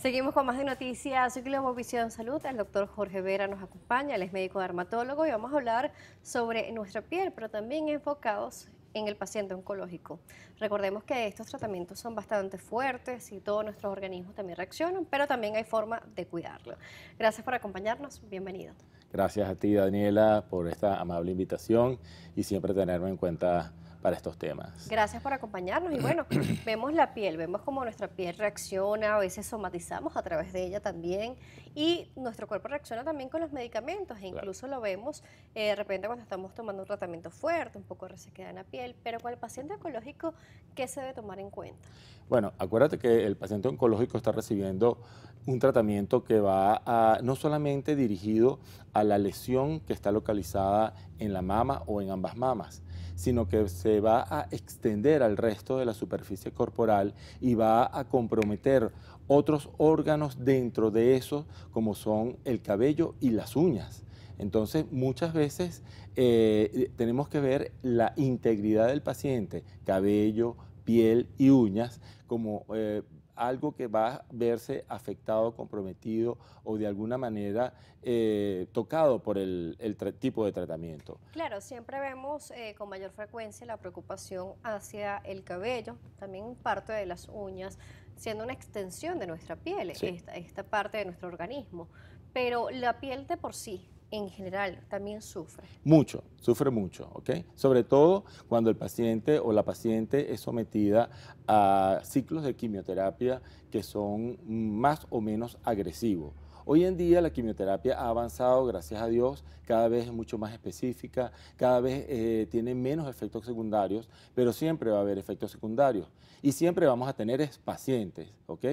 Seguimos con más de noticias. Globo Visión Salud. El doctor Jorge Vera nos acompaña, él es médico dermatólogo y vamos a hablar sobre nuestra piel, pero también enfocados en el paciente oncológico. Recordemos que estos tratamientos son bastante fuertes y todos nuestros organismos también reaccionan, pero también hay forma de cuidarlo. Gracias por acompañarnos, bienvenido. Gracias a ti, Daniela, por esta amable invitación y siempre tenerme en cuenta para estos temas. Gracias por acompañarnos y bueno, vemos la piel, vemos cómo nuestra piel reacciona, a veces somatizamos a través de ella también y nuestro cuerpo reacciona también con los medicamentos e incluso lo vemos eh, de repente cuando estamos tomando un tratamiento fuerte, un poco se en la piel, pero con el paciente oncológico, ¿qué se debe tomar en cuenta? Bueno, acuérdate que el paciente oncológico está recibiendo un tratamiento que va a, no solamente dirigido a la lesión que está localizada en la mama o en ambas mamas, sino que se va a extender al resto de la superficie corporal y va a comprometer otros órganos dentro de eso, como son el cabello y las uñas. Entonces, muchas veces eh, tenemos que ver la integridad del paciente, cabello, piel y uñas, como eh, algo que va a verse afectado, comprometido o de alguna manera eh, tocado por el, tipo de tratamiento. Claro, siempre vemos eh, con mayor frecuencia la preocupación hacia el cabello, también parte de las uñas, siendo una extensión de nuestra piel, esta, esta parte de nuestro organismo. Pero la piel de por sí en general también sufre? Mucho, sufre mucho, ¿ok? Sobre todo cuando el paciente o la paciente es sometida a ciclos de quimioterapia que son más o menos agresivos. Hoy en día la quimioterapia ha avanzado, gracias a Dios, cada vez es mucho más específica, cada vez eh, tiene menos efectos secundarios, pero siempre va a haber efectos secundarios y siempre vamos a tener pacientes, ¿ok?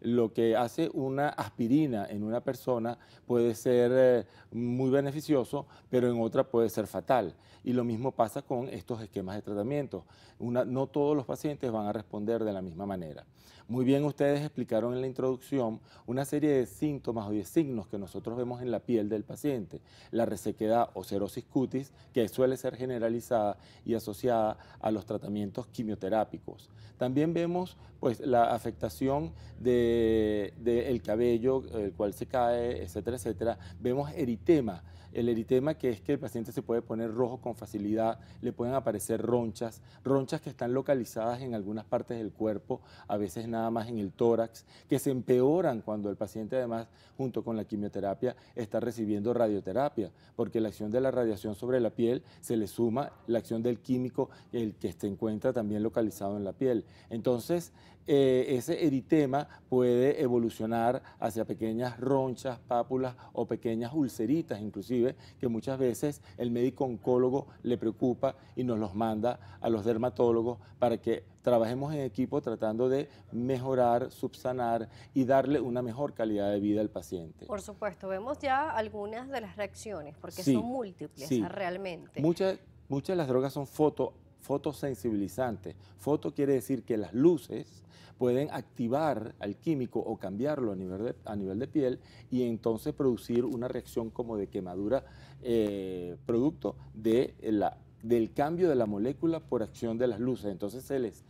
Lo que hace una aspirina en una persona puede ser eh, muy beneficioso, pero en otra puede ser fatal. Y lo mismo pasa con estos esquemas de tratamiento. Una, no todos los pacientes van a responder de la misma manera. Muy bien, ustedes explicaron en la introducción una serie de síntomas signos que nosotros vemos en la piel del paciente, la resequedad o cirrosis cutis, que suele ser generalizada y asociada a los tratamientos quimioterápicos. También vemos pues, la afectación del de, el cabello, el cual se cae, etcétera, etcétera. Vemos eritema el eritema, que es que el paciente se puede poner rojo con facilidad, le pueden aparecer ronchas, ronchas que están localizadas en algunas partes del cuerpo, a veces nada más en el tórax, que se empeoran cuando el paciente además, junto con la quimioterapia, está recibiendo radioterapia, porque la acción de la radiación sobre la piel se le suma la acción del químico, el que se encuentra también localizado en la piel. Entonces, eh, ese eritema puede evolucionar hacia pequeñas ronchas, pápulas o pequeñas ulceritas inclusive, que muchas veces el médico oncólogo le preocupa y nos los manda a los dermatólogos para que trabajemos en equipo tratando de mejorar, subsanar y darle una mejor calidad de vida al paciente. Por supuesto, vemos ya algunas de las reacciones, porque son múltiples realmente. Muchas, muchas de las drogas son foto fotosensibilizante. Foto quiere decir que las luces pueden activar al químico o cambiarlo a nivel de, a nivel de piel y entonces producir una reacción como de quemadura eh, producto de la, del cambio de la molécula por acción de las luces. Entonces se les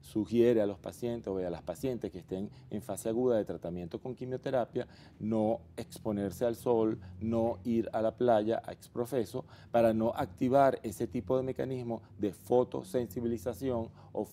sugiere a los pacientes o a las pacientes que estén en fase aguda de tratamiento con quimioterapia no exponerse al sol, no ir a la playa a exprofeso para no activar ese tipo de mecanismo de fotosensibilización o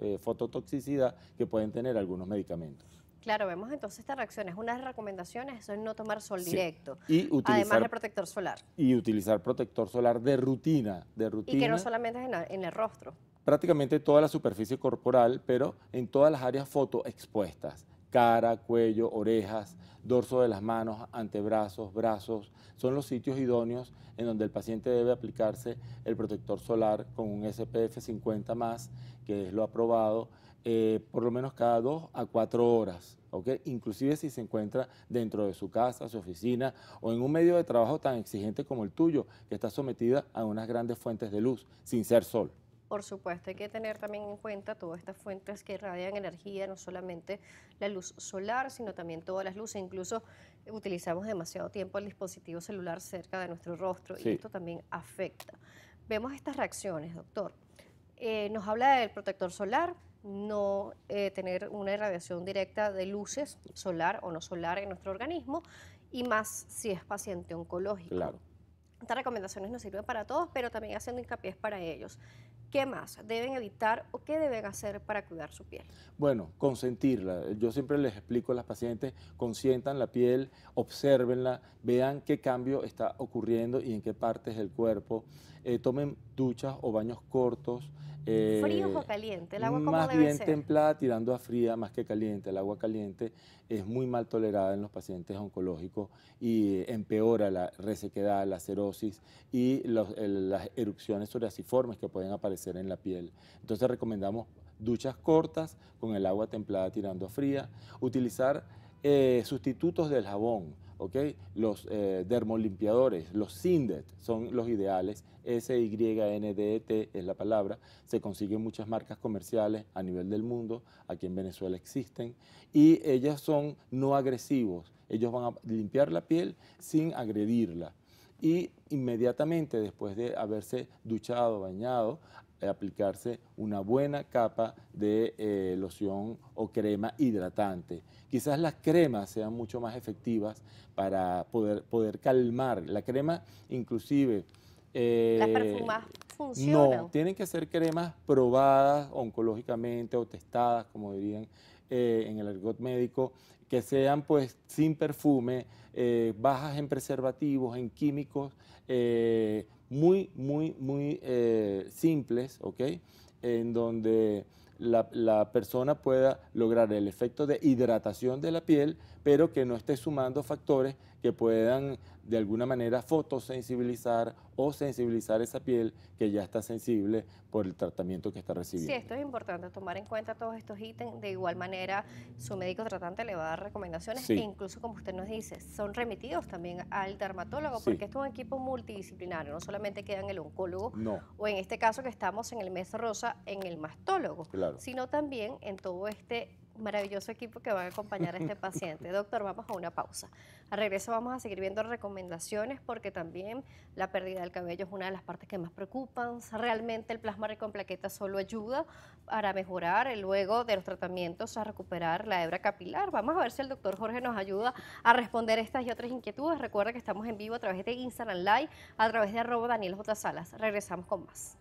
eh, fototoxicidad que pueden tener algunos medicamentos. Claro, vemos entonces estas reacciones. Una de las recomendaciones es no tomar sol directo. Y además de protector solar. Y utilizar protector solar de rutina, de rutina. Y que no solamente en el rostro prácticamente toda la superficie corporal, pero en todas las áreas fotoexpuestas, cara, cuello, orejas, dorso de las manos, antebrazos, brazos, son los sitios idóneos en donde el paciente debe aplicarse el protector solar con un SPF 50 más, que es lo aprobado, eh, por lo menos cada dos a cuatro horas. Inclusive si se encuentra dentro de su casa, su oficina o en un medio de trabajo tan exigente como el tuyo, que está sometida a unas grandes fuentes de luz, sin ser sol. Por supuesto, hay que tener también en cuenta todas estas fuentes que irradian energía, no solamente la luz solar, sino también todas las luces. Incluso utilizamos demasiado tiempo el dispositivo celular cerca de nuestro rostro y esto también afecta. Vemos estas reacciones, doctor. Eh, nos habla del protector solar, no eh, tener una irradiación directa de luces solar o no solar en nuestro organismo y más si es paciente oncológico. Estas recomendaciones nos sirven para todos, pero también haciendo hincapié para ellos. ¿Qué más deben evitar o qué deben hacer para cuidar su piel? Bueno, consentirla. Yo siempre les explico a las pacientes, consientan la piel, observenla, vean qué cambio está ocurriendo y en qué partes del cuerpo. Eh, tomen duchas o baños cortos, ¿Frío eh, o caliente? ¿El agua Más bien templada, tirando a fría, más que caliente. El agua caliente es muy mal tolerada en los pacientes oncológicos y empeora la resequedad, la cerosis y las erupciones psoriasiformes que pueden aparecer en la piel. Entonces recomendamos duchas cortas con el agua templada tirando a fría, utilizar eh, sustitutos del jabón los eh, dermolimpiadores, los SINDET, son los ideales. S-Y-N-D-E-T es la palabra. Se consiguen muchas marcas comerciales a nivel del mundo. Aquí en Venezuela existen. Y ellas son no agresivos. Ellos van a limpiar la piel sin agredirla. Y inmediatamente después de haberse duchado, bañado, eh, aplicarse una buena capa de eh, loción o crema hidratante. Quizás las cremas sean mucho más efectivas para poder, poder calmar. La crema inclusive... Eh, no, tienen que ser cremas probadas oncológicamente o testadas, como dirían en el argot médico, que sean pues sin perfume, bajas en preservativos, en químicos, muy, muy, muy eh, simples, ¿ok? En donde la, la, persona pueda lograr el efecto de hidratación de la piel, pero que no esté sumando factores que puedan de alguna manera fotosensibilizar o sensibilizar esa piel que ya está sensible por el tratamiento que está recibiendo. Sí, esto es importante, tomar en cuenta todos estos ítems. De igual manera, su médico tratante le va a dar recomendaciones e incluso, como usted nos dice, son remitidos también al dermatólogo porque esto es un equipo multidisciplinario, no solamente queda en el oncólogo o en este caso que estamos en el mes rosa, en el mastólogo, sino también en todo este maravilloso equipo que va a acompañar a este paciente. Doctor, vamos a una pausa. Al regreso vamos a seguir viendo recomendaciones porque también la pérdida del cabello es una de las partes que más preocupan. Realmente el plasma rico en plaquetas solo ayuda para mejorar luego de los tratamientos a recuperar la hebra capilar. Vamos a ver si el doctor Jorge nos ayuda a responder estas y otras inquietudes. Recuerda que estamos en vivo a través de Instagram Live, a través de arroba Daniel J. Salas. Regresamos con más.